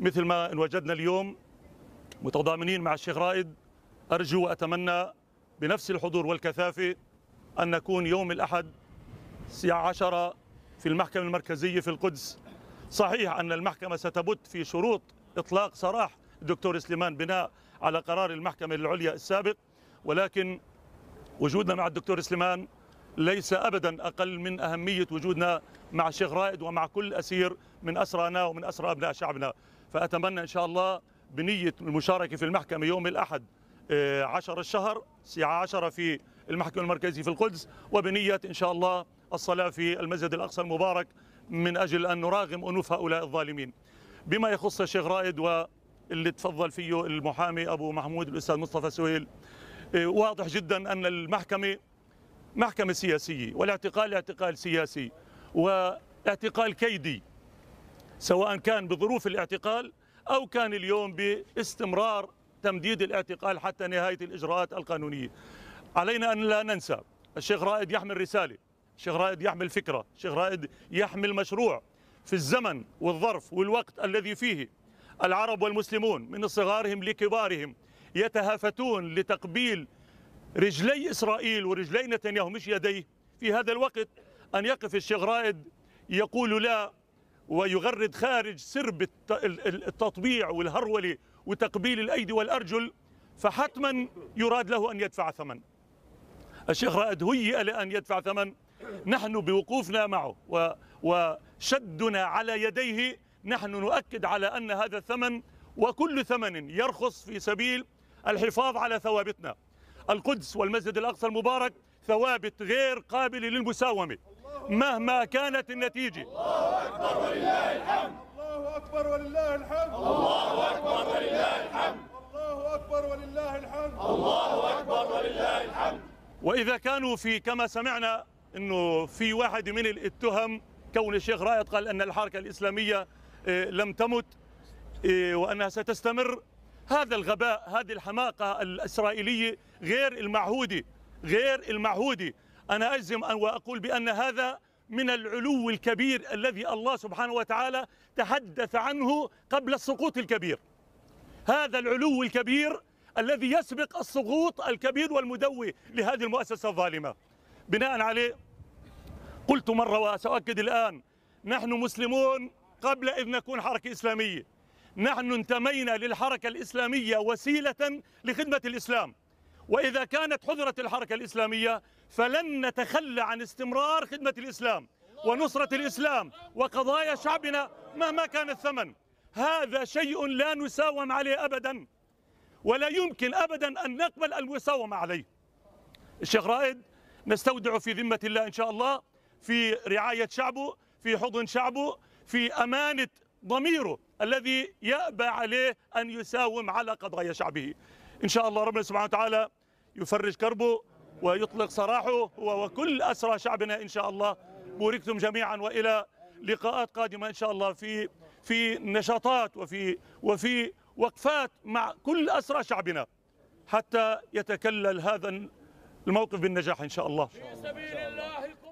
مثل ما وجدنا اليوم متضامنين مع الشيخ رائد أرجو وأتمنى بنفس الحضور والكثافة أن نكون يوم الأحد الساعة 10 في المحكمة المركزية في القدس صحيح أن المحكمة ستبت في شروط إطلاق سراح الدكتور سليمان بناء على قرار المحكمة العليا السابق ولكن وجودنا مع الدكتور سليمان ليس أبدا أقل من أهمية وجودنا مع الشيخ رائد ومع كل أسير من أسرانا ومن أسرى أبناء شعبنا فأتمنى إن شاء الله بنية المشاركة في المحكمة يوم الأحد آه، عشر الشهر الساعة 10 في المحكمة المركزية في القدس وبنية إن شاء الله الصلاة في المسجد الأقصى المبارك من أجل أن نراغم أنوف هؤلاء الظالمين بما يخص الشيخ رائد واللي تفضل فيه المحامي أبو محمود الأستاذ مصطفى سهيل آه، واضح جدا أن المحكمة محكمة سياسية والاعتقال اعتقال سياسي واعتقال كيدي سواء كان بظروف الاعتقال أو كان اليوم باستمرار تمديد الاعتقال حتى نهاية الإجراءات القانونية علينا أن لا ننسى الشيخ رائد يحمل رسالة الشيخ رائد يحمل فكرة الشيخ رائد يحمل مشروع في الزمن والظرف والوقت الذي فيه العرب والمسلمون من صغارهم لكبارهم يتهافتون لتقبيل رجلي إسرائيل ورجلي نتنياهو مش يديه في هذا الوقت أن يقف الشيخ رائد يقول لا ويغرد خارج سرب التطبيع والهرولة وتقبيل الأيدي والأرجل فحتما يراد له أن يدفع ثمن الشيخ رائد هيئ لأن يدفع ثمن نحن بوقوفنا معه وشدنا على يديه نحن نؤكد على أن هذا الثمن وكل ثمن يرخص في سبيل الحفاظ على ثوابتنا القدس والمسجد الأقصى المبارك ثوابت غير قابلة للمساومة مهما كانت النتيجة الله أكبر ولله الحمد الله أكبر ولله الحمد الله أكبر ولله الحمد الله أكبر ولله الحمد الله أكبر ولله الحمد وإذا كانوا في كما سمعنا أنه في واحد من الاتهم كون الشيخ رائد قال أن الحركة الإسلامية آه، لم تمت آه، وأنها ستستمر هذا الغباء هذه الحماقة الإسرائيلية غير المعهودة غير المعهودة أنا أجزم وأقول بأن هذا من العلو الكبير الذي الله سبحانه وتعالى تحدث عنه قبل السقوط الكبير هذا العلو الكبير الذي يسبق السقوط الكبير والمدوي لهذه المؤسسة الظالمة بناء عليه قلت مرة وسأؤكد الآن نحن مسلمون قبل إذ نكون حركة إسلامية نحن انتمينا للحركة الإسلامية وسيلة لخدمة الإسلام وإذا كانت حذرة الحركة الإسلامية فلن نتخلى عن استمرار خدمة الإسلام ونصرة الإسلام وقضايا شعبنا مهما كان الثمن هذا شيء لا نساوم عليه أبدا ولا يمكن أبدا أن نقبل المساومة عليه الشيخ رائد نستودع في ذمة الله إن شاء الله في رعاية شعبه في حضن شعبه في أمانة ضميره الذي يأبى عليه أن يساوم على قضايا شعبه إن شاء الله ربنا سبحانه وتعالى يفرج كربه ويطلق سراحه هو وكل أسرى شعبنا إن شاء الله بوركتم جميعا وإلى لقاءات قادمة إن شاء الله في في نشاطات وفي وفي وقفات مع كل أسرى شعبنا حتى يتكلل هذا الموقف بالنجاح إن شاء الله في سبيل الله